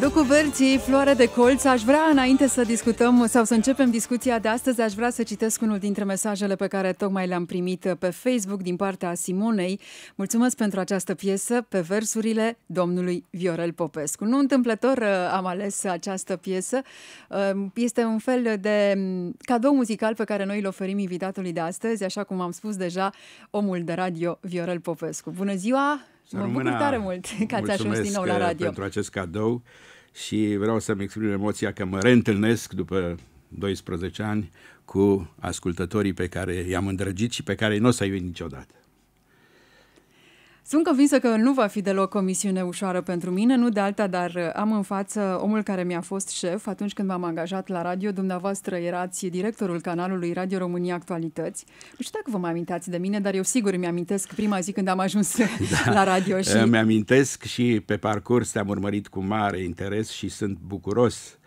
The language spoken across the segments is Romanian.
Ducu Verții, Floare de Colț, aș vrea înainte să discutăm sau să începem discuția de astăzi, aș vrea să citesc unul dintre mesajele pe care tocmai le-am primit pe Facebook din partea Simonei. Mulțumesc pentru această piesă pe versurile domnului Viorel Popescu. Nu întâmplător uh, am ales această piesă. Uh, este un fel de mm, cadou muzical pe care noi îl oferim invitatului de astăzi, așa cum am spus deja, omul de radio Viorel Popescu. Bună ziua! Mă bucur tare mult că ați ajuns din nou la uh, radio. pentru acest cadou și vreau să-mi exprim emoția că mă reîntâlnesc după 12 ani cu ascultătorii pe care i-am îndrăgit și pe care nu o să-i uit niciodată. Sunt convinsă că nu va fi deloc o misiune ușoară pentru mine, nu de alta, dar uh, am în față omul care mi-a fost șef atunci când m-am angajat la radio. Dumneavoastră erați directorul canalului Radio România Actualități. Nu știu dacă vă mai amintați de mine, dar eu sigur mi-amintesc prima zi când am ajuns da. la radio. Și... Mi-amintesc și pe parcurs te-am urmărit cu mare interes și sunt bucuros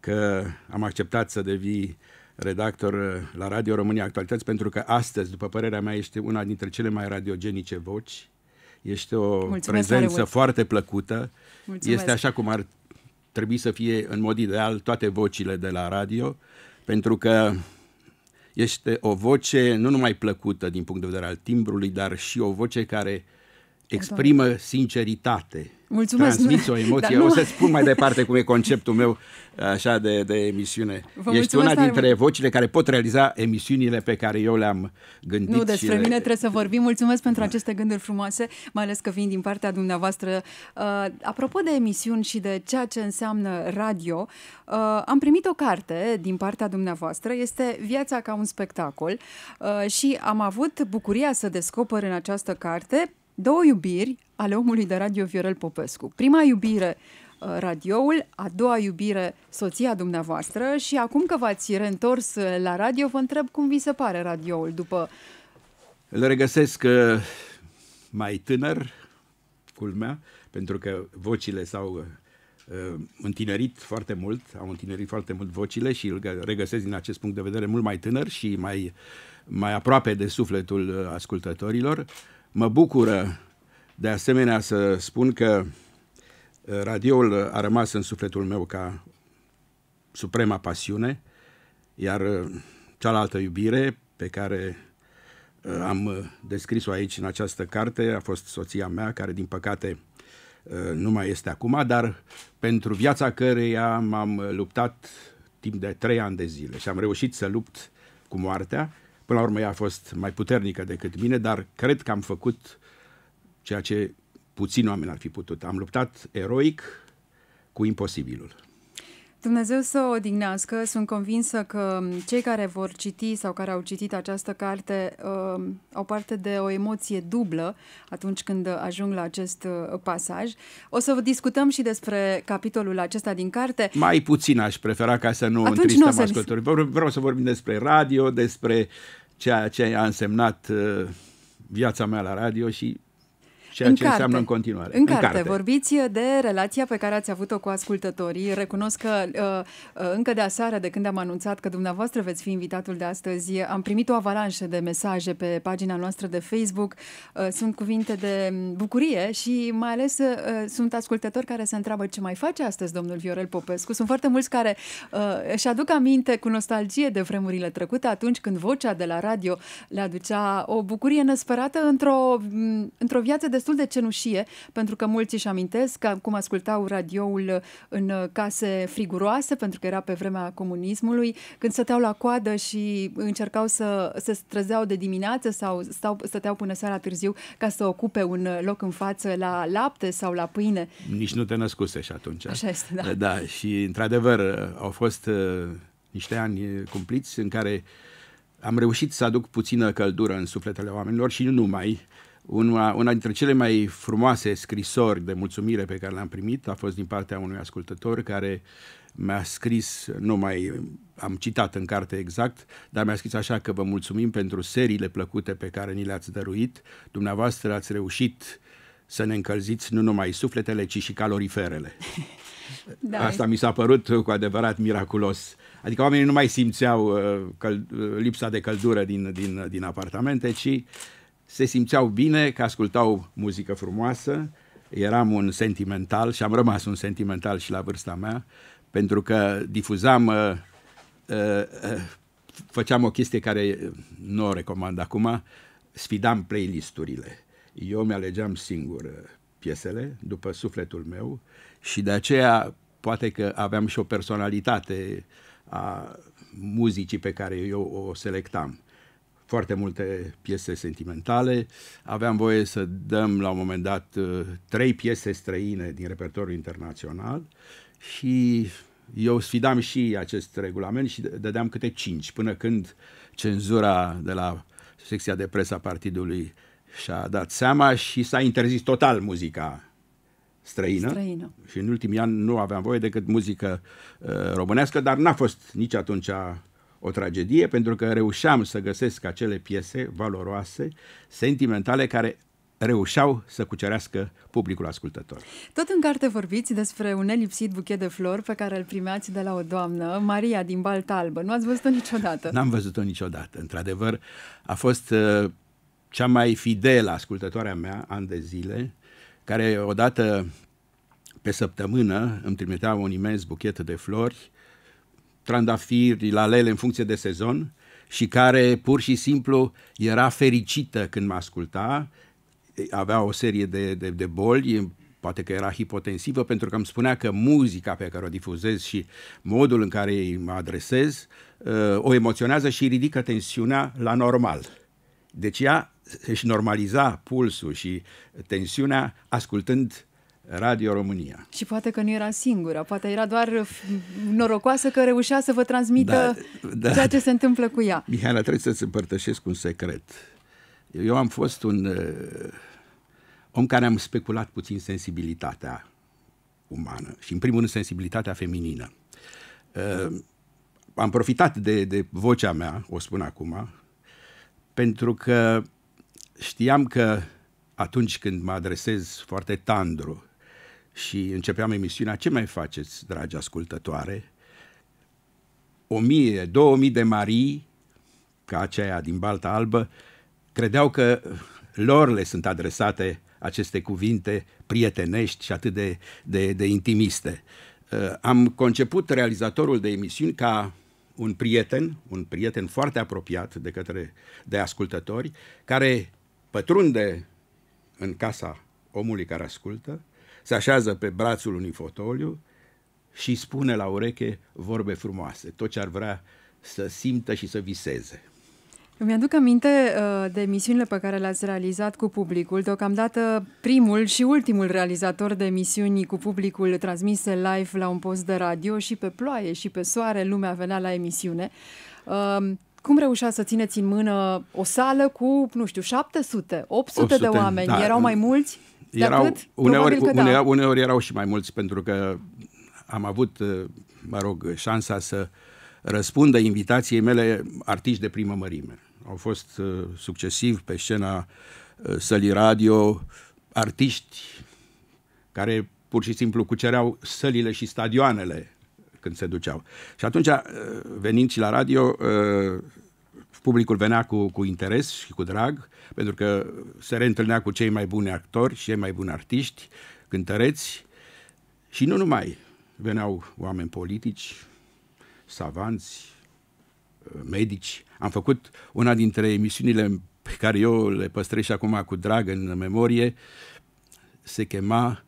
că am acceptat să devii redactor uh, la Radio România Actualități, pentru că astăzi, după părerea mea, este una dintre cele mai radiogenice voci este o Mulțumesc prezență foarte plăcută. Mulțumesc. Este așa cum ar trebui să fie în mod ideal toate vocile de la radio, pentru că este o voce nu numai plăcută din punct de vedere al timbrului, dar și o voce care exprimă sinceritate, Mulțumesc. transmiți o emoție. Dar nu... O să spun mai departe cum e conceptul meu așa de, de emisiune. Vă Ești una dintre mult. vocile care pot realiza emisiunile pe care eu le-am gândit. Nu, despre mine le... trebuie să vorbim. Mulțumesc pentru aceste gânduri frumoase, mai ales că vin din partea dumneavoastră. Uh, apropo de emisiuni și de ceea ce înseamnă radio, uh, am primit o carte din partea dumneavoastră. Este Viața ca un spectacol uh, și am avut bucuria să descoper în această carte două iubiri ale omului de radio Viorel Popescu. Prima iubire uh, radioul, a doua iubire soția dumneavoastră și acum că v-ați reîntors uh, la radio, vă întreb cum vi se pare radioul după... Îl regăsesc uh, mai tânăr, culmea, pentru că vocile s-au întinerit foarte mult, au întinerit foarte mult vocile și îl regăsesc din acest punct de vedere mult mai tânăr și mai, mai aproape de sufletul ascultătorilor. Mă bucură de asemenea, să spun că uh, radioul a rămas în sufletul meu ca suprema pasiune, iar uh, cealaltă iubire pe care uh, am descris-o aici în această carte a fost soția mea, care din păcate nu mai este acum, dar pentru viața căreia m-am luptat timp de trei ani de zile și am reușit să lupt cu moartea. Până la urmă ea a fost mai puternică decât mine, dar cred că am făcut ceea ce puțin oameni ar fi putut. Am luptat eroic cu imposibilul. Dumnezeu să o dignească. Sunt convinsă că cei care vor citi sau care au citit această carte uh, au parte de o emoție dublă atunci când ajung la acest uh, pasaj. O să discutăm și despre capitolul acesta din carte. Mai puțin aș prefera ca să nu atunci întristăm nu ascultătorii. Vreau, vreau să vorbim despre radio, despre ceea ce a însemnat uh, viața mea la radio și ceea în ce carte, înseamnă în continuare. În, în carte, carte vorbiți uh, de relația pe care ați avut-o cu ascultătorii. Recunosc că uh, uh, încă de aseară, de când am anunțat că dumneavoastră veți fi invitatul de astăzi, am primit o avalanșă de mesaje pe pagina noastră de Facebook. Uh, sunt cuvinte de bucurie și mai ales uh, uh, sunt ascultători care se întreabă ce mai face astăzi domnul Viorel Popescu. Sunt foarte mulți care uh, își aduc aminte cu nostalgie de vremurile trecute, atunci când vocea de la radio le aducea o bucurie năsperată într-o, într-o viață de destul de cenușie, pentru că mulți își amintesc cum ascultau radioul în case friguroase, pentru că era pe vremea comunismului, când stăteau la coadă și încercau să se străzeau de dimineață sau stau, stăteau până seara târziu ca să ocupe un loc în față la lapte sau la pâine. Nici nu te născuse și atunci. Așa este, da. Da, și într-adevăr au fost uh, niște ani cumpliți în care am reușit să aduc puțină căldură în sufletele oamenilor și nu numai, una, una dintre cele mai frumoase scrisori de mulțumire pe care le-am primit a fost din partea unui ascultător care mi-a scris, nu mai am citat în carte exact, dar mi-a scris așa că vă mulțumim pentru seriile plăcute pe care ni le-ați dăruit. Dumneavoastră ați reușit să ne încălziți nu numai sufletele, ci și caloriferele. da. Asta mi s-a părut cu adevărat miraculos. Adică oamenii nu mai simțeau uh, căl- uh, lipsa de căldură din, din, din apartamente, ci uh, se simțeau bine, că ascultau muzică frumoasă, eram un sentimental și am rămas un sentimental și la vârsta mea, pentru că difuzam, uh, uh, uh, făceam o chestie care nu o recomand acum, sfidam playlisturile. Eu mi-alegeam singur uh, piesele, după sufletul meu, și de aceea poate că aveam și o personalitate a muzicii pe care eu o selectam foarte multe piese sentimentale. Aveam voie să dăm la un moment dat uh, trei piese străine din repertoriul internațional și eu sfidam și acest regulament și dădeam câte cinci, până când cenzura de la secția de presă a partidului și-a dat seama și s-a interzis total muzica străină. străină. Și în ultimii ani nu aveam voie decât muzică uh, românească, dar n-a fost nici atunci o tragedie pentru că reușeam să găsesc acele piese valoroase, sentimentale, care reușeau să cucerească publicul ascultător. Tot în carte vorbiți despre un nelipsit buchet de flori pe care îl primeați de la o doamnă, Maria din Balta Albă. Nu ați văzut-o niciodată? N-am văzut-o niciodată. Într-adevăr, a fost uh, cea mai fidelă ascultătoarea mea, an de zile, care odată pe săptămână îmi trimitea un imens buchet de flori trandafiri, lalele în funcție de sezon și care pur și simplu era fericită când mă asculta, avea o serie de, de, de boli, poate că era hipotensivă, pentru că îmi spunea că muzica pe care o difuzez și modul în care îi mă adresez uh, o emoționează și ridică tensiunea la normal. Deci ea își normaliza pulsul și tensiunea ascultând Radio România. Și poate că nu era singura, poate era doar uh, norocoasă că reușea să vă transmită da, da. ceea ce se întâmplă cu ea. Mihaela, trebuie să-ți împărtășesc un secret. Eu am fost un uh, om care am speculat puțin sensibilitatea umană și, în primul rând, sensibilitatea feminină. Uh, am profitat de, de vocea mea, o spun acum, pentru că știam că atunci când mă adresez foarte tandru și începeam emisiunea, ce mai faceți, dragi ascultătoare? O mie, două mii de Marii, ca aceea din Balta Albă, credeau că lor le sunt adresate aceste cuvinte prietenești și atât de, de, de intimiste. Uh, am conceput realizatorul de emisiuni ca un prieten, un prieten foarte apropiat de către de ascultători, care pătrunde în casa omului care ascultă, se așează pe brațul unui fotoliu și spune la ureche vorbe frumoase, tot ce ar vrea să simtă și să viseze. Îmi aduc aminte uh, de emisiunile pe care le-ați realizat cu publicul. Deocamdată primul și ultimul realizator de emisiuni cu publicul transmise live la un post de radio și pe ploaie și pe soare lumea venea la emisiune. Um, cum reușea să țineți în mână o sală cu, nu știu, 700, 800, 800 de oameni? Da, Erau mai mulți? De erau, uneori, uneori, da. uneori erau și mai mulți, pentru că am avut, uh, mă rog, șansa să răspundă invitației mele artiști de primă mărime. Au fost uh, succesiv pe scena uh, sălii radio artiști care pur și simplu cucereau sălile și stadioanele când se duceau. Și atunci, venind și la radio, publicul venea cu, cu interes și cu drag, pentru că se reîntâlnea cu cei mai buni actori, și cei mai buni artiști, cântăreți și nu numai. Veneau oameni politici, savanți, medici. Am făcut una dintre emisiunile pe care eu le păstrez și acum cu drag în memorie, se chema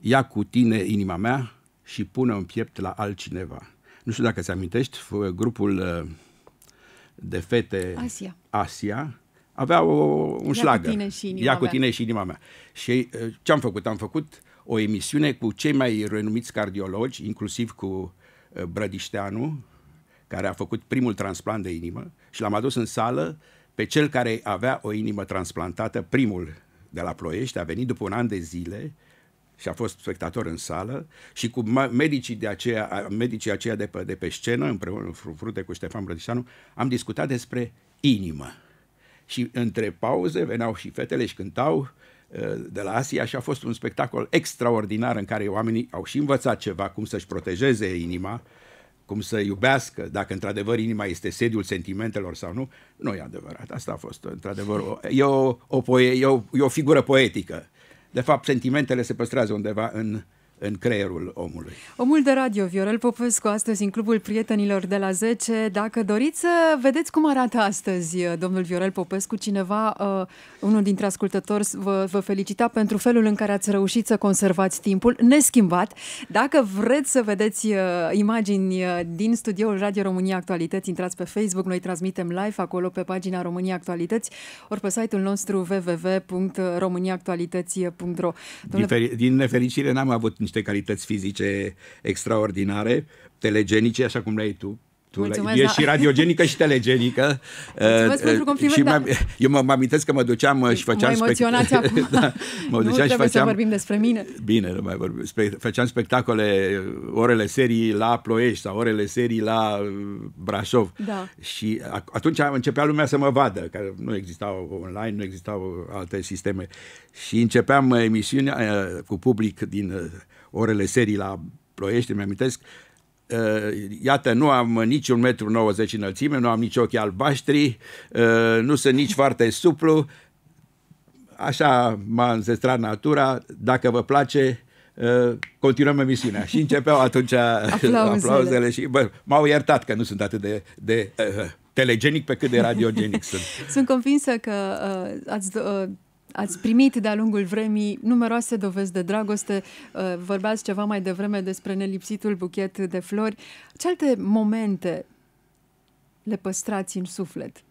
Ia cu tine inima mea și pune un piept la altcineva. Nu știu dacă ți amintești, grupul uh, de fete Asia, Asia avea o, un Ia șlagă. Cu tine și inima Ia cu tine și inima mea. Și uh, ce am făcut? Am făcut o emisiune cu cei mai renumiți cardiologi, inclusiv cu uh, Brădișteanu, care a făcut primul transplant de inimă și l-am adus în sală pe cel care avea o inimă transplantată, primul de la Ploiești, a venit după un an de zile și a fost spectator în sală și cu medicii, de aceea, medicii aceia de pe, de pe scenă, împreună frute cu Ștefan Brădișanu, am discutat despre inimă. Și între pauze veneau și fetele și cântau uh, de la Asia și a fost un spectacol extraordinar în care oamenii au și învățat ceva, cum să-și protejeze inima, cum să iubească, dacă într-adevăr inima este sediul sentimentelor sau nu, nu e adevărat. Asta a fost, într-adevăr, o, e, o, o poe, e, o, e o figură poetică de fapt, sentimentele se păstrează undeva în în creierul omului. Omul de radio, Viorel Popescu, astăzi în Clubul Prietenilor de la 10. Dacă doriți să vedeți cum arată astăzi uh, domnul Viorel Popescu, cineva, uh, unul dintre ascultători, vă, vă felicita pentru felul în care ați reușit să conservați timpul neschimbat. Dacă vreți să vedeți uh, imagini uh, din studioul Radio România Actualități, intrați pe Facebook, noi transmitem live acolo pe pagina România Actualități, ori pe site-ul nostru www.romaniaactualitatie.ro. Domnule... Din nefericire n-am avut niște calități fizice extraordinare, telegenice, așa cum le ai tu, tu Mulțumesc, da. și radiogenică și telegenică. Mulțumesc uh, pentru compliment. Și da. Eu mă, amintesc că mă duceam uh, și făceam... Mă emoționați spect... acum. da, mă duceam nu și făceam... să vorbim despre mine. Bine, nu mai vorbim. Spe... Făceam spectacole, uh, orele serii la Ploiești sau orele serii la uh, Brașov. Da. Și atunci începea lumea să mă vadă, că nu existau online, nu existau alte sisteme. Și începeam emisiunea cu public din orele serii la ploiești, îmi amintesc, uh, iată, nu am nici un metru 90 înălțime, nu am nici ochii albaștri, uh, nu sunt nici foarte suplu, așa m-a înzestrat natura, dacă vă place, uh, continuăm emisiunea. Și începeau atunci aplauzele, aplauzele și bă, m-au iertat că nu sunt atât de, de uh, telegenic pe cât de radiogenic sunt. Sunt convinsă că uh, ați uh, Ați primit de-a lungul vremii numeroase dovezi de dragoste. Uh, vorbeați ceva mai devreme despre nelipsitul buchet de flori. Ce alte momente le păstrați în suflet?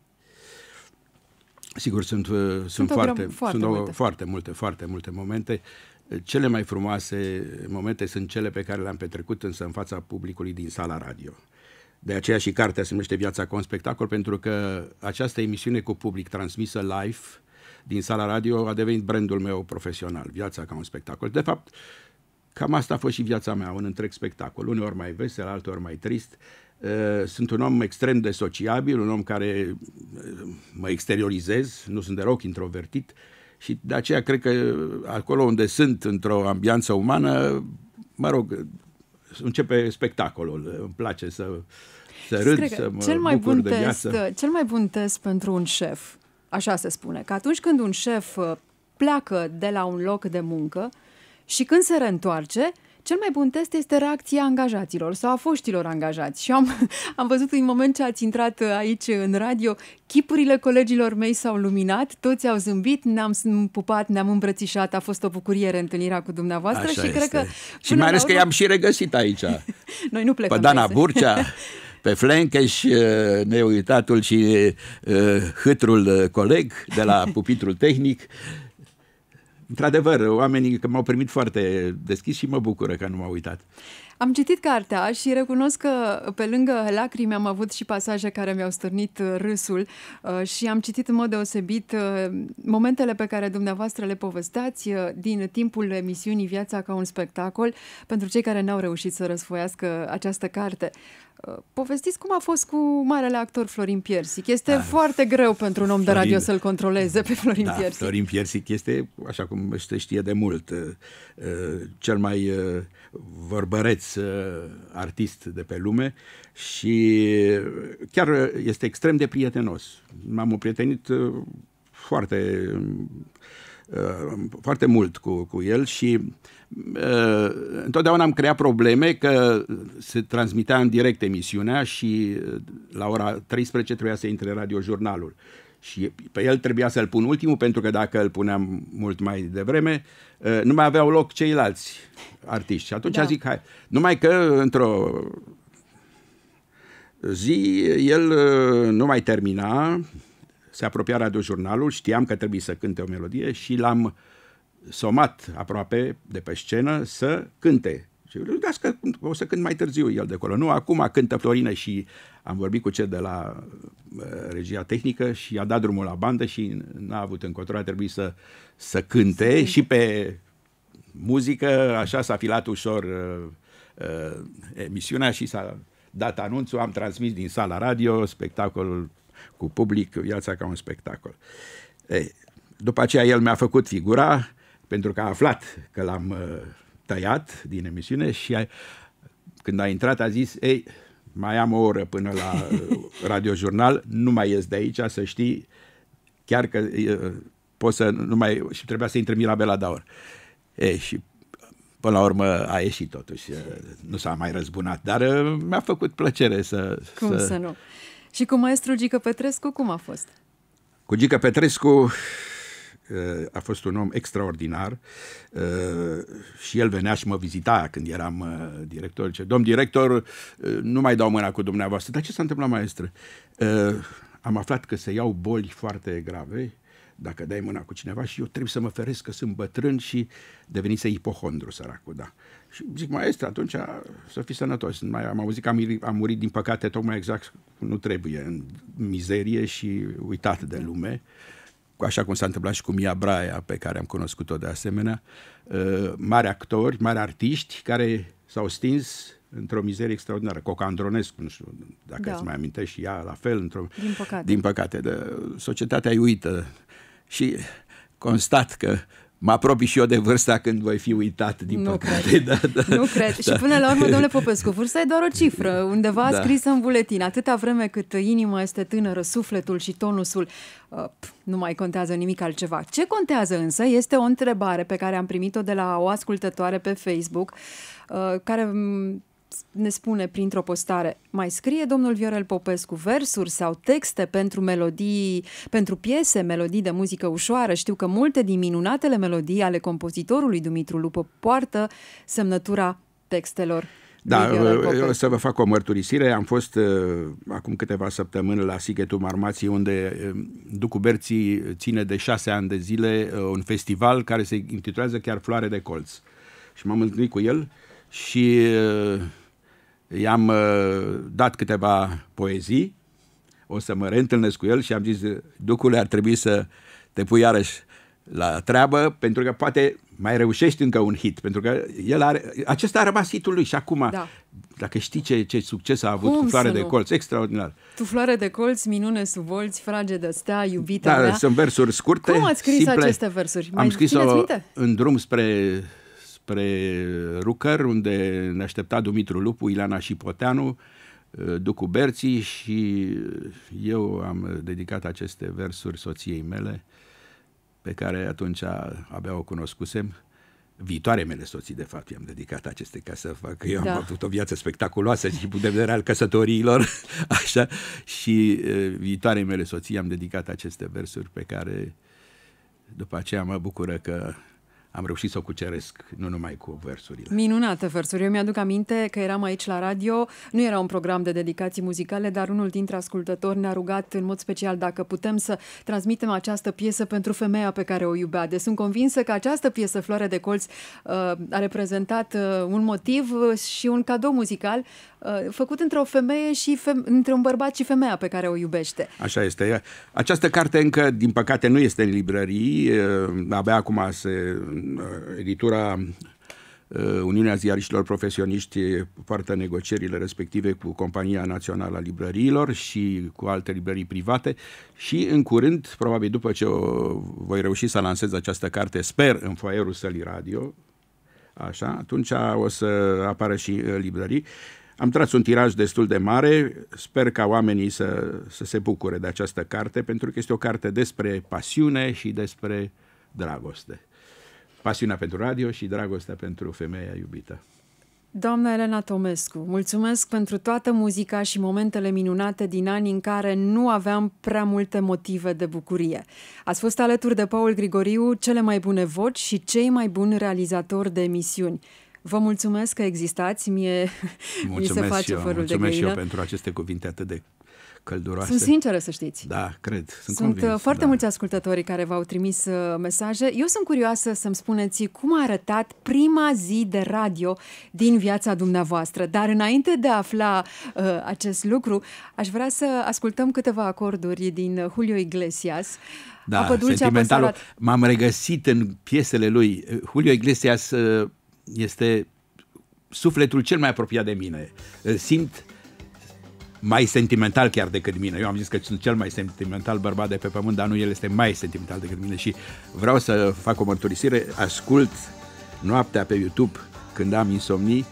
Sigur, sunt, uh, sunt, sunt foarte, gram, foarte, sunt multe. O, foarte multe, foarte multe momente. Cele mai frumoase momente sunt cele pe care le-am petrecut însă în fața publicului din sala radio. De aceea și cartea se numește Viața cu un spectacol, pentru că această emisiune cu public transmisă live din sala radio a devenit brandul meu profesional, viața ca un spectacol. De fapt, cam asta a fost și viața mea, un întreg spectacol, uneori mai vesel, alteori mai trist. Uh, sunt un om extrem de sociabil, un om care uh, mă exteriorizez, nu sunt deloc introvertit și de aceea cred că acolo unde sunt într-o ambianță umană, mă rog, începe spectacolul. Îmi place să, să râd, să mă cel mai bun de test, viață. Cel mai bun test pentru un șef așa se spune, că atunci când un șef uh, pleacă de la un loc de muncă și când se reîntoarce, cel mai bun test este reacția angajaților sau a foștilor angajați. Și am, am văzut în moment ce ați intrat uh, aici în radio, chipurile colegilor mei s-au luminat, toți au zâmbit, ne-am pupat, ne-am îmbrățișat, a fost o bucurie reîntâlnirea cu dumneavoastră Așa și este. cred că... Și mai ales urmă... că i-am și regăsit aici. Noi nu plecăm. Pe Dana Burcea. pe Flenkeș, uh, neuitatul și uh, hâtrul uh, coleg de la pupitrul tehnic. Într-adevăr, oamenii că m-au primit foarte deschis și mă bucură că nu m-au uitat. Am citit cartea și recunosc că pe lângă lacrimi am avut și pasaje care mi-au stârnit râsul și am citit în mod deosebit momentele pe care dumneavoastră le povesteați din timpul emisiunii Viața ca un spectacol pentru cei care n-au reușit să răsfoiască această carte povestiți cum a fost cu marele actor Florin Piersic. Este da. foarte greu pentru un om Florin, de radio să-l controleze pe Florin da, Piersic. Florin Piersic este, așa cum se știe de mult, uh, uh, cel mai uh, vorbăreț artist de pe lume și chiar este extrem de prietenos. M-am prietenit foarte um, Uh, foarte mult cu, cu el și uh, întotdeauna am creat probleme că se transmitea în direct emisiunea și uh, la ora 13 trebuia să intre radiojurnalul. Și pe el trebuia să-l pun ultimul, pentru că dacă îl puneam mult mai devreme, uh, nu mai aveau loc ceilalți artiști. Și atunci da. zic, hai. Numai că într-o zi el uh, nu mai termina se apropia radiojurnalul, știam că trebuie să cânte o melodie și l-am somat aproape de pe scenă să cânte. Și eu zic, că o să cânt mai târziu el de acolo. Nu, acum cântă Florine și am vorbit cu cel de la uh, regia tehnică și a dat drumul la bandă și n-a avut încotro, a trebuit să, să cânte Sim. și pe muzică, așa s-a filat ușor uh, uh, emisiunea și s-a dat anunțul, am transmis din sala radio spectacolul cu public, viața ca un spectacol. Ei, după aceea el mi-a făcut figura, pentru că a aflat că l-am uh, tăiat din emisiune și a, când a intrat a zis, ei, mai am o oră până la uh, radiojurnal, nu mai ies de aici, să știi, chiar că e, uh, poți să nu mai... și trebuia să intre Mirabela Daur. E, și până la urmă a ieșit totuși, nu s-a mai răzbunat, dar mi-a făcut plăcere să... Cum să, să nu? Și cu maestrul Gică Petrescu, cum a fost? Cu Gică Petrescu uh, a fost un om extraordinar uh, și el venea și mă vizita când eram uh, director. Ce domn director, nu mai dau mâna cu dumneavoastră. Dar ce s-a întâmplat, maestră? Am aflat că se iau boli foarte grave dacă dai mâna cu cineva și eu trebuie să mă feresc că sunt bătrân și devenise ipohondru săracul, da. Și zic, maestre, atunci să fii sănătos. Mai, am auzit că am, am murit, din păcate, tocmai exact nu trebuie, în mizerie și uitat de lume așa cum s-a întâmplat și cu Mia Braia, pe care am cunoscut-o de asemenea, uh, mari actori, mari artiști care s-au stins într-o mizerie extraordinară. Coca Andronescu, nu știu dacă da. îți mai amintești, și ea la fel, într-o... Din păcate. Din păcate. De, societatea uită și constat că mă apropii și eu de vârsta când voi fi uitat, din nu păcate. Cred. Da, da, nu cred. Da. Și până la urmă, domnule Popescu, vârsta e doar o cifră, undeva da. scrisă în buletin. Atâta vreme cât inima este tânără, sufletul și tonusul uh, nu mai contează nimic altceva. Ce contează însă este o întrebare pe care am primit-o de la o ascultătoare pe Facebook, uh, care mm, ne spune printr-o postare, mai scrie domnul Viorel Popescu versuri sau texte pentru melodii, pentru piese, melodii de muzică ușoară. Știu că multe din minunatele melodii ale compozitorului Dumitru Lupă poartă semnătura textelor. Da, eu să vă fac o mărturisire. Am fost uh, acum câteva săptămâni la Sighetul Marmației, unde uh, Ducu Berții ține de șase ani de zile uh, un festival care se intitulează chiar Floare de Colț. Și m-am întâlnit cu el și uh, i-am uh, dat câteva poezii, o să mă reîntâlnesc cu el și am zis, Ducule, ar trebui să te pui iarăși la treabă, pentru că poate mai reușești încă un hit, pentru că el are, acesta a rămas hitul lui și acum, da. dacă știi ce, ce succes a avut Cum cu Floare de nu? Colț, extraordinar. Tu Floare de Colț, minune sub volți, frage de stea, iubita da, mea. sunt versuri scurte, Cum ați scris simple. aceste versuri? Mai am scris-o în drum spre spre Rucăr, unde ne aștepta Dumitru Lupu, Ilana Poteanu, uh, Ducu Berții și eu am dedicat aceste versuri soției mele, pe care atunci abia o cunoscusem, viitoare mele soții, de fapt, i-am dedicat aceste ca să fac. Eu da. am avut o viață spectaculoasă și de vedere al căsătoriilor, așa, și uh, viitoare mele soții am dedicat aceste versuri pe care după aceea mă bucură că am reușit să o cuceresc, nu numai cu versurile. Minunate versuri. Eu mi-aduc aminte că eram aici la radio, nu era un program de dedicații muzicale, dar unul dintre ascultători ne-a rugat în mod special dacă putem să transmitem această piesă pentru femeia pe care o iubea. Deci sunt convinsă că această piesă, Floare de Colț, uh, a reprezentat uh, un motiv uh, și un cadou muzical Uh, făcut între o femeie și feme- între un bărbat și femeia pe care o iubește. Așa este. Această carte încă, din păcate, nu este în librării. Uh, abia acum se uh, editura Uniunea Ziariștilor Profesioniști poartă negocierile respective cu Compania Națională a Librăriilor și cu alte librării private și în curând, probabil după ce o voi reuși să lansez această carte, sper în foaierul Sălii Radio, așa, atunci o să apară și librării. Am tras un tiraj destul de mare, sper ca oamenii să, să se bucure de această carte, pentru că este o carte despre pasiune și despre dragoste. Pasiunea pentru radio și dragostea pentru femeia iubită. Doamna Elena Tomescu, mulțumesc pentru toată muzica și momentele minunate din anii în care nu aveam prea multe motive de bucurie. Ați fost alături de Paul Grigoriu, cele mai bune voci și cei mai buni realizatori de emisiuni. Vă mulțumesc că existați. Mie mulțumesc mi se face eu, fărul mulțumesc de Mulțumesc și eu pentru aceste cuvinte atât de călduroase. Sunt sinceră, să știți. Da, cred. Sunt, sunt convins, uh, da. foarte da. mulți ascultători care v-au trimis uh, mesaje. Eu sunt curioasă să-mi spuneți cum a arătat prima zi de radio din viața dumneavoastră. Dar înainte de a afla uh, acest lucru, aș vrea să ascultăm câteva acorduri din Julio Iglesias. Da, sentimentalul. M-am regăsit în piesele lui. Julio Iglesias... Uh, este sufletul cel mai apropiat de mine. Îl simt mai sentimental chiar decât mine. Eu am zis că sunt cel mai sentimental bărbat de pe pământ, dar nu, el este mai sentimental decât mine și vreau să fac o mărturisire. Ascult noaptea pe YouTube când am insomnii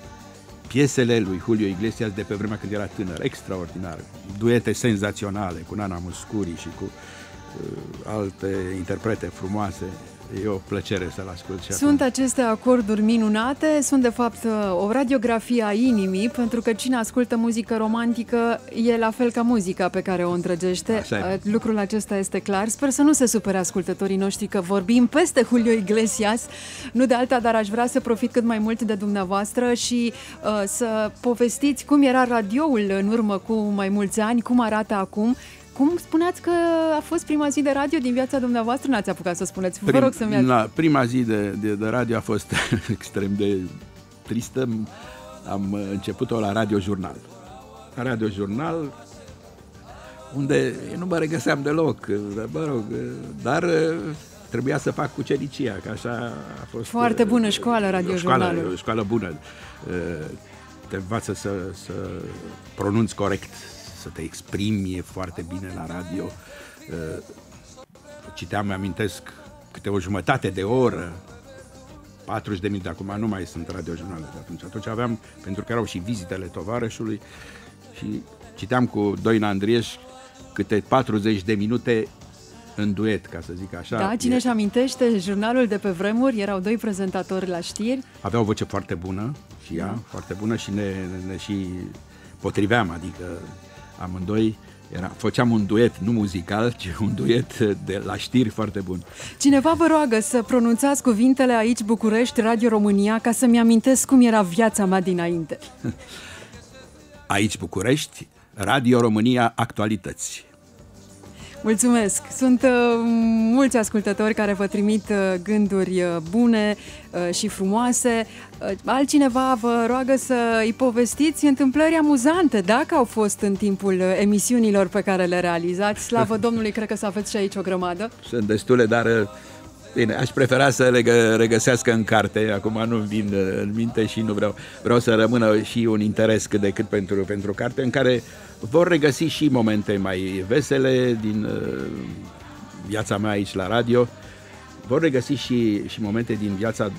piesele lui Julio Iglesias de pe vremea când era tânăr, extraordinar, duete senzaționale cu Nana Muscuri și cu uh, alte interprete frumoase e o plăcere să-l ascult. Și sunt acum. aceste acorduri minunate, sunt de fapt uh, o radiografie a inimii, pentru că cine ascultă muzică romantică e la fel ca muzica pe care o întrăgește. Uh, lucrul acesta este clar. Sper să nu se supere ascultătorii noștri că vorbim peste Julio Iglesias, nu de alta, dar aș vrea să profit cât mai mult de dumneavoastră și uh, să povestiți cum era radioul în urmă cu mai mulți ani, cum arată acum cum spuneați că a fost prima zi de radio din viața dumneavoastră? N-ați apucat să spuneți. Vă Prim, rog să-mi iați. prima zi de, de, de radio a fost extrem de tristă. Am început-o la Radio Jurnal. Radio Jurnal, unde nu mă regăseam deloc, mă rog, dar eh, trebuia să fac cucericia, că așa a fost... Foarte eh, bună școală radiojurnalul. Școală, școală bună. Eh, te învață să, să pronunți corect, să te exprimi, e foarte bine la radio. Uh, citeam, amintesc, câte o jumătate de oră 40 de minute, acum nu mai sunt radiojurnale de atunci. Atunci aveam, pentru că erau și vizitele tovarășului și citeam cu Doina Andrieș câte 40 de minute în duet, ca să zic așa. Da, cine își amintește, jurnalul de pe vremuri, erau doi prezentatori la știri. Avea o voce foarte bună și ea, mm. foarte bună și ne, ne, ne și potriveam, adică amândoi era, făceam un duet, nu muzical, ci un duet de la știri foarte bun. Cineva vă roagă să pronunțați cuvintele aici, București, Radio România, ca să-mi amintesc cum era viața mea dinainte. Aici, București, Radio România, actualități. Mulțumesc! Sunt uh, mulți ascultători care vă trimit uh, gânduri uh, bune uh, și frumoase. Uh, altcineva vă roagă să îi povestiți întâmplări amuzante, dacă au fost în timpul uh, emisiunilor pe care le realizați. Slavă Domnului, cred că să aveți și aici o grămadă. Sunt destule, dar uh Bine, aș prefera să le regăsească în carte, acum nu vin uh, în minte și nu vreau, vreau să rămână și un interes cât de cât pentru, pentru carte, în care vor regăsi și momente mai vesele din uh, viața mea aici la radio, vor regăsi și, și momente din viața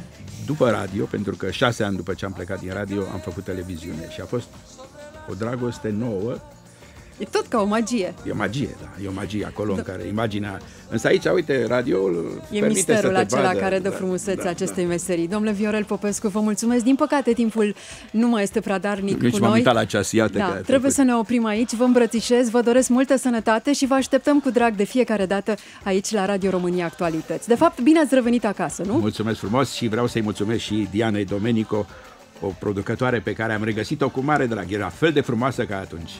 după radio, pentru că șase ani după ce am plecat din radio am făcut televiziune și a fost o dragoste nouă E tot ca o magie. E o magie, da. E o magie acolo da. în care imaginea... Însă aici, uite, radioul E misterul să acela vadă. care dă da, frumusețe da, acestei da. meserii. Domnule Viorel Popescu, vă mulțumesc. Din păcate, timpul nu mai este pradarnic Nici cu noi. Nici la ceas, iată da, că Trebuie făcut. să ne oprim aici. Vă îmbrățișez, vă doresc multă sănătate și vă așteptăm cu drag de fiecare dată aici la Radio România Actualități. De fapt, bine ați revenit acasă, nu? Mulțumesc frumos și vreau să-i mulțumesc și Dianei Domenico, o producătoare pe care am regăsit-o cu mare drag. Era fel de frumoasă ca atunci.